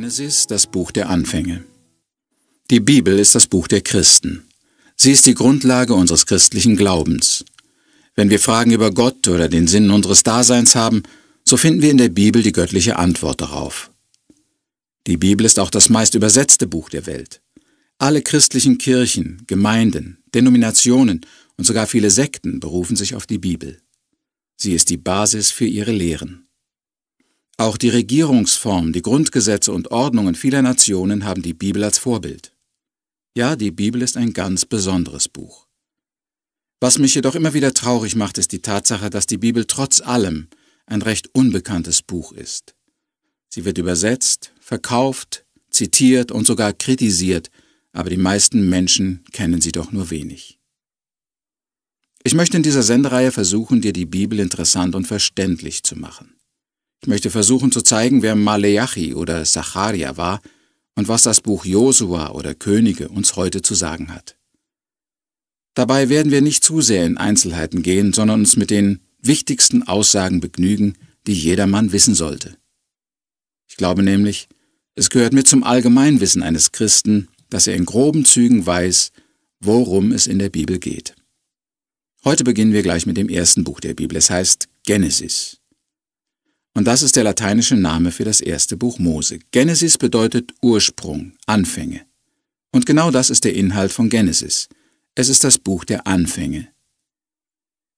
Genesis, das Buch der Anfänge. Die Bibel ist das Buch der Christen. Sie ist die Grundlage unseres christlichen Glaubens. Wenn wir Fragen über Gott oder den Sinn unseres Daseins haben, so finden wir in der Bibel die göttliche Antwort darauf. Die Bibel ist auch das meist übersetzte Buch der Welt. Alle christlichen Kirchen, Gemeinden, Denominationen und sogar viele Sekten berufen sich auf die Bibel. Sie ist die Basis für ihre Lehren. Auch die Regierungsform, die Grundgesetze und Ordnungen vieler Nationen haben die Bibel als Vorbild. Ja, die Bibel ist ein ganz besonderes Buch. Was mich jedoch immer wieder traurig macht, ist die Tatsache, dass die Bibel trotz allem ein recht unbekanntes Buch ist. Sie wird übersetzt, verkauft, zitiert und sogar kritisiert, aber die meisten Menschen kennen sie doch nur wenig. Ich möchte in dieser Sendereihe versuchen, dir die Bibel interessant und verständlich zu machen. Ich möchte versuchen zu zeigen, wer Maleachi oder Sacharia war und was das Buch Josua oder Könige uns heute zu sagen hat. Dabei werden wir nicht zu sehr in Einzelheiten gehen, sondern uns mit den wichtigsten Aussagen begnügen, die jedermann wissen sollte. Ich glaube nämlich, es gehört mit zum Allgemeinwissen eines Christen, dass er in groben Zügen weiß, worum es in der Bibel geht. Heute beginnen wir gleich mit dem ersten Buch der Bibel, es heißt Genesis. Und das ist der lateinische Name für das erste Buch Mose. Genesis bedeutet Ursprung, Anfänge. Und genau das ist der Inhalt von Genesis. Es ist das Buch der Anfänge.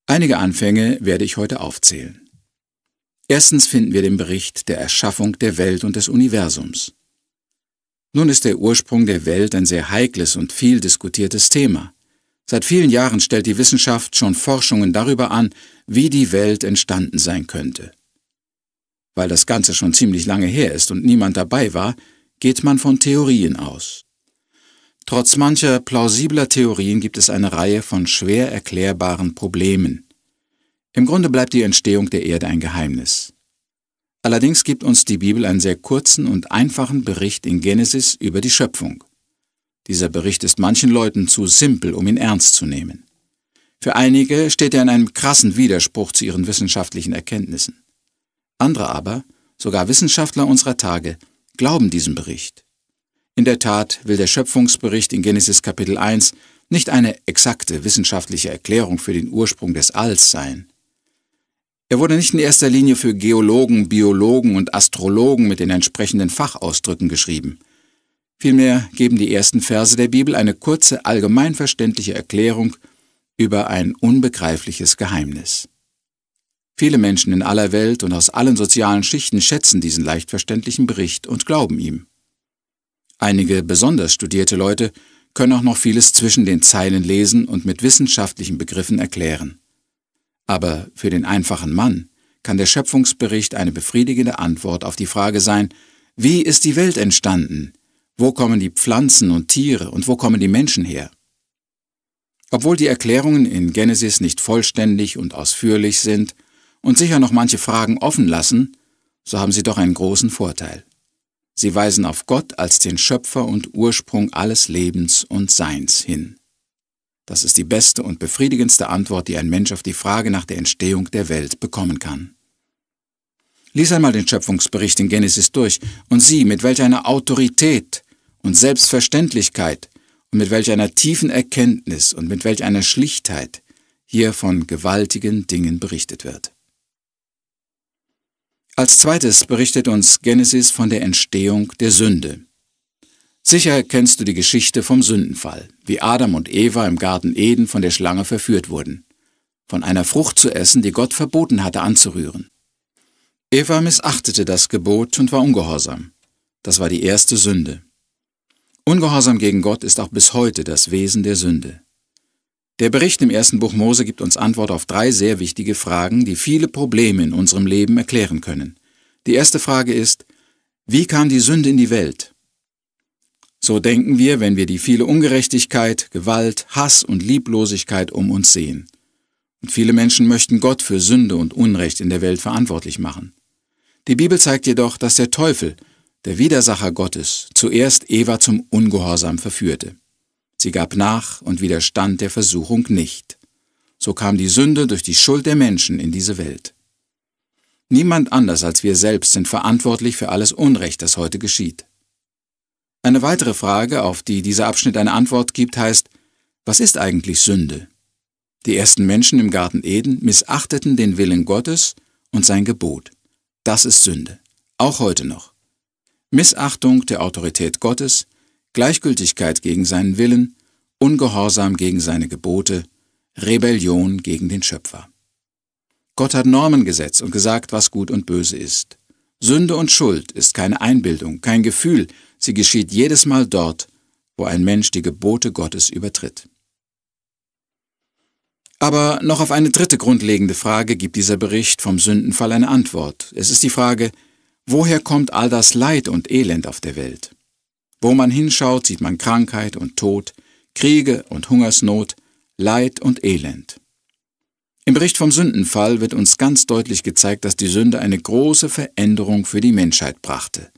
Einige Anfänge werde ich heute aufzählen. Erstens finden wir den Bericht der Erschaffung der Welt und des Universums. Nun ist der Ursprung der Welt ein sehr heikles und viel diskutiertes Thema. Seit vielen Jahren stellt die Wissenschaft schon Forschungen darüber an, wie die Welt entstanden sein könnte. Weil das Ganze schon ziemlich lange her ist und niemand dabei war, geht man von Theorien aus. Trotz mancher plausibler Theorien gibt es eine Reihe von schwer erklärbaren Problemen. Im Grunde bleibt die Entstehung der Erde ein Geheimnis. Allerdings gibt uns die Bibel einen sehr kurzen und einfachen Bericht in Genesis über die Schöpfung. Dieser Bericht ist manchen Leuten zu simpel, um ihn ernst zu nehmen. Für einige steht er in einem krassen Widerspruch zu ihren wissenschaftlichen Erkenntnissen. Andere aber, sogar Wissenschaftler unserer Tage, glauben diesem Bericht. In der Tat will der Schöpfungsbericht in Genesis Kapitel 1 nicht eine exakte wissenschaftliche Erklärung für den Ursprung des Alls sein. Er wurde nicht in erster Linie für Geologen, Biologen und Astrologen mit den entsprechenden Fachausdrücken geschrieben. Vielmehr geben die ersten Verse der Bibel eine kurze, allgemeinverständliche Erklärung über ein unbegreifliches Geheimnis. Viele Menschen in aller Welt und aus allen sozialen Schichten schätzen diesen leicht verständlichen Bericht und glauben ihm. Einige besonders studierte Leute können auch noch vieles zwischen den Zeilen lesen und mit wissenschaftlichen Begriffen erklären. Aber für den einfachen Mann kann der Schöpfungsbericht eine befriedigende Antwort auf die Frage sein, wie ist die Welt entstanden? Wo kommen die Pflanzen und Tiere und wo kommen die Menschen her? Obwohl die Erklärungen in Genesis nicht vollständig und ausführlich sind, und sicher noch manche Fragen offen lassen, so haben sie doch einen großen Vorteil. Sie weisen auf Gott als den Schöpfer und Ursprung alles Lebens und Seins hin. Das ist die beste und befriedigendste Antwort, die ein Mensch auf die Frage nach der Entstehung der Welt bekommen kann. Lies einmal den Schöpfungsbericht in Genesis durch und sieh, mit welch einer Autorität und Selbstverständlichkeit und mit welch einer tiefen Erkenntnis und mit welch einer Schlichtheit hier von gewaltigen Dingen berichtet wird. Als zweites berichtet uns Genesis von der Entstehung der Sünde. Sicher kennst du die Geschichte vom Sündenfall, wie Adam und Eva im Garten Eden von der Schlange verführt wurden, von einer Frucht zu essen, die Gott verboten hatte anzurühren. Eva missachtete das Gebot und war ungehorsam. Das war die erste Sünde. Ungehorsam gegen Gott ist auch bis heute das Wesen der Sünde. Der Bericht im ersten Buch Mose gibt uns Antwort auf drei sehr wichtige Fragen, die viele Probleme in unserem Leben erklären können. Die erste Frage ist, wie kam die Sünde in die Welt? So denken wir, wenn wir die viele Ungerechtigkeit, Gewalt, Hass und Lieblosigkeit um uns sehen. Und viele Menschen möchten Gott für Sünde und Unrecht in der Welt verantwortlich machen. Die Bibel zeigt jedoch, dass der Teufel, der Widersacher Gottes, zuerst Eva zum Ungehorsam verführte. Sie gab nach und widerstand der Versuchung nicht. So kam die Sünde durch die Schuld der Menschen in diese Welt. Niemand anders als wir selbst sind verantwortlich für alles Unrecht, das heute geschieht. Eine weitere Frage, auf die dieser Abschnitt eine Antwort gibt, heißt, was ist eigentlich Sünde? Die ersten Menschen im Garten Eden missachteten den Willen Gottes und sein Gebot. Das ist Sünde, auch heute noch. Missachtung der Autorität Gottes, Gleichgültigkeit gegen seinen Willen, Ungehorsam gegen seine Gebote, Rebellion gegen den Schöpfer. Gott hat Normen gesetzt und gesagt, was gut und böse ist. Sünde und Schuld ist keine Einbildung, kein Gefühl, sie geschieht jedes Mal dort, wo ein Mensch die Gebote Gottes übertritt. Aber noch auf eine dritte grundlegende Frage gibt dieser Bericht vom Sündenfall eine Antwort. Es ist die Frage, woher kommt all das Leid und Elend auf der Welt? Wo man hinschaut, sieht man Krankheit und Tod, Kriege und Hungersnot, Leid und Elend. Im Bericht vom Sündenfall wird uns ganz deutlich gezeigt, dass die Sünde eine große Veränderung für die Menschheit brachte.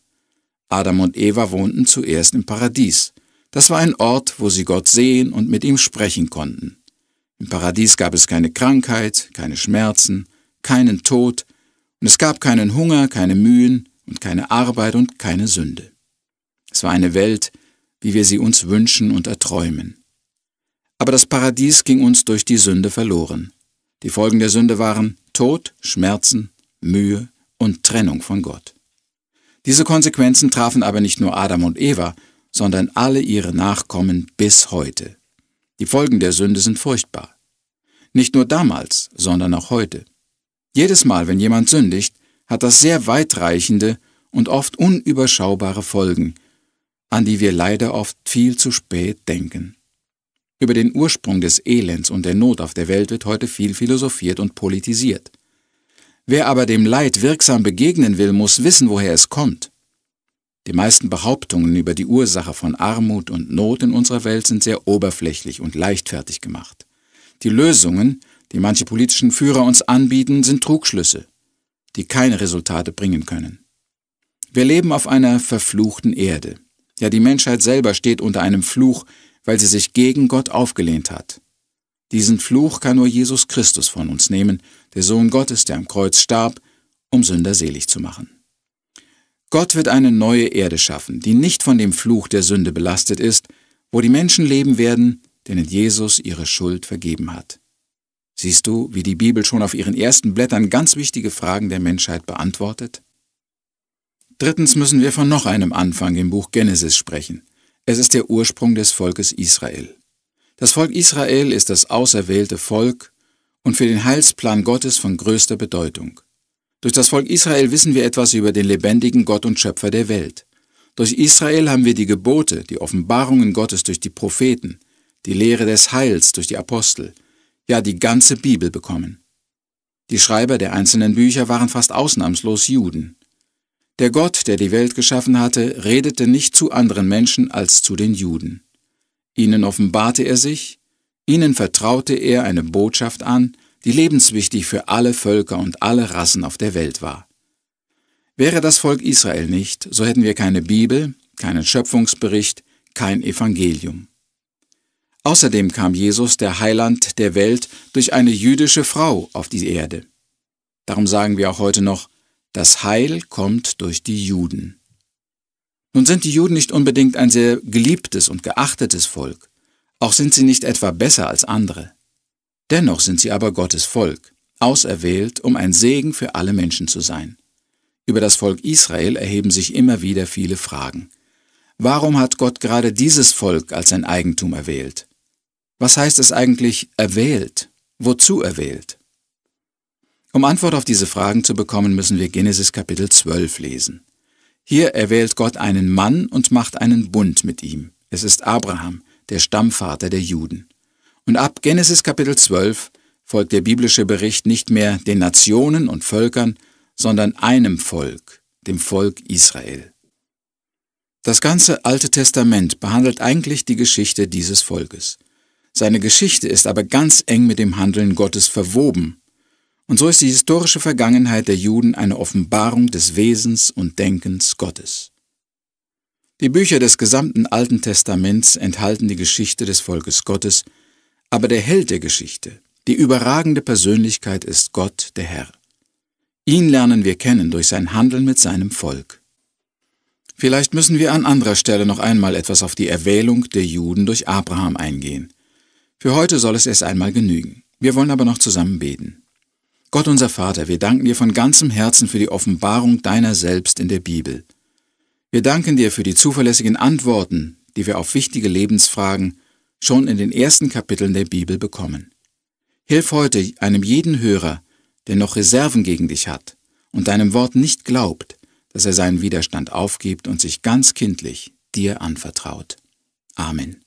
Adam und Eva wohnten zuerst im Paradies. Das war ein Ort, wo sie Gott sehen und mit ihm sprechen konnten. Im Paradies gab es keine Krankheit, keine Schmerzen, keinen Tod, und es gab keinen Hunger, keine Mühen und keine Arbeit und keine Sünde. Es war eine Welt, wie wir sie uns wünschen und erträumen. Aber das Paradies ging uns durch die Sünde verloren. Die Folgen der Sünde waren Tod, Schmerzen, Mühe und Trennung von Gott. Diese Konsequenzen trafen aber nicht nur Adam und Eva, sondern alle ihre Nachkommen bis heute. Die Folgen der Sünde sind furchtbar. Nicht nur damals, sondern auch heute. Jedes Mal, wenn jemand sündigt, hat das sehr weitreichende und oft unüberschaubare Folgen, an die wir leider oft viel zu spät denken. Über den Ursprung des Elends und der Not auf der Welt wird heute viel philosophiert und politisiert. Wer aber dem Leid wirksam begegnen will, muss wissen, woher es kommt. Die meisten Behauptungen über die Ursache von Armut und Not in unserer Welt sind sehr oberflächlich und leichtfertig gemacht. Die Lösungen, die manche politischen Führer uns anbieten, sind Trugschlüsse, die keine Resultate bringen können. Wir leben auf einer verfluchten Erde. Ja, die Menschheit selber steht unter einem Fluch, weil sie sich gegen Gott aufgelehnt hat. Diesen Fluch kann nur Jesus Christus von uns nehmen, der Sohn Gottes, der am Kreuz starb, um Sünder selig zu machen. Gott wird eine neue Erde schaffen, die nicht von dem Fluch der Sünde belastet ist, wo die Menschen leben werden, denen Jesus ihre Schuld vergeben hat. Siehst du, wie die Bibel schon auf ihren ersten Blättern ganz wichtige Fragen der Menschheit beantwortet? Drittens müssen wir von noch einem Anfang im Buch Genesis sprechen. Es ist der Ursprung des Volkes Israel. Das Volk Israel ist das auserwählte Volk und für den Heilsplan Gottes von größter Bedeutung. Durch das Volk Israel wissen wir etwas über den lebendigen Gott und Schöpfer der Welt. Durch Israel haben wir die Gebote, die Offenbarungen Gottes durch die Propheten, die Lehre des Heils durch die Apostel, ja die ganze Bibel bekommen. Die Schreiber der einzelnen Bücher waren fast ausnahmslos Juden. Der Gott, der die Welt geschaffen hatte, redete nicht zu anderen Menschen als zu den Juden. Ihnen offenbarte er sich, ihnen vertraute er eine Botschaft an, die lebenswichtig für alle Völker und alle Rassen auf der Welt war. Wäre das Volk Israel nicht, so hätten wir keine Bibel, keinen Schöpfungsbericht, kein Evangelium. Außerdem kam Jesus, der Heiland der Welt, durch eine jüdische Frau auf die Erde. Darum sagen wir auch heute noch, das Heil kommt durch die Juden. Nun sind die Juden nicht unbedingt ein sehr geliebtes und geachtetes Volk, auch sind sie nicht etwa besser als andere. Dennoch sind sie aber Gottes Volk, auserwählt, um ein Segen für alle Menschen zu sein. Über das Volk Israel erheben sich immer wieder viele Fragen. Warum hat Gott gerade dieses Volk als sein Eigentum erwählt? Was heißt es eigentlich erwählt? Wozu erwählt? Um Antwort auf diese Fragen zu bekommen, müssen wir Genesis Kapitel 12 lesen. Hier erwählt Gott einen Mann und macht einen Bund mit ihm. Es ist Abraham, der Stammvater der Juden. Und ab Genesis Kapitel 12 folgt der biblische Bericht nicht mehr den Nationen und Völkern, sondern einem Volk, dem Volk Israel. Das ganze Alte Testament behandelt eigentlich die Geschichte dieses Volkes. Seine Geschichte ist aber ganz eng mit dem Handeln Gottes verwoben und so ist die historische Vergangenheit der Juden eine Offenbarung des Wesens und Denkens Gottes. Die Bücher des gesamten Alten Testaments enthalten die Geschichte des Volkes Gottes, aber der Held der Geschichte, die überragende Persönlichkeit ist Gott der Herr. Ihn lernen wir kennen durch sein Handeln mit seinem Volk. Vielleicht müssen wir an anderer Stelle noch einmal etwas auf die Erwählung der Juden durch Abraham eingehen. Für heute soll es erst einmal genügen. Wir wollen aber noch zusammen beten. Gott unser Vater, wir danken dir von ganzem Herzen für die Offenbarung deiner selbst in der Bibel. Wir danken dir für die zuverlässigen Antworten, die wir auf wichtige Lebensfragen schon in den ersten Kapiteln der Bibel bekommen. Hilf heute einem jeden Hörer, der noch Reserven gegen dich hat und deinem Wort nicht glaubt, dass er seinen Widerstand aufgibt und sich ganz kindlich dir anvertraut. Amen.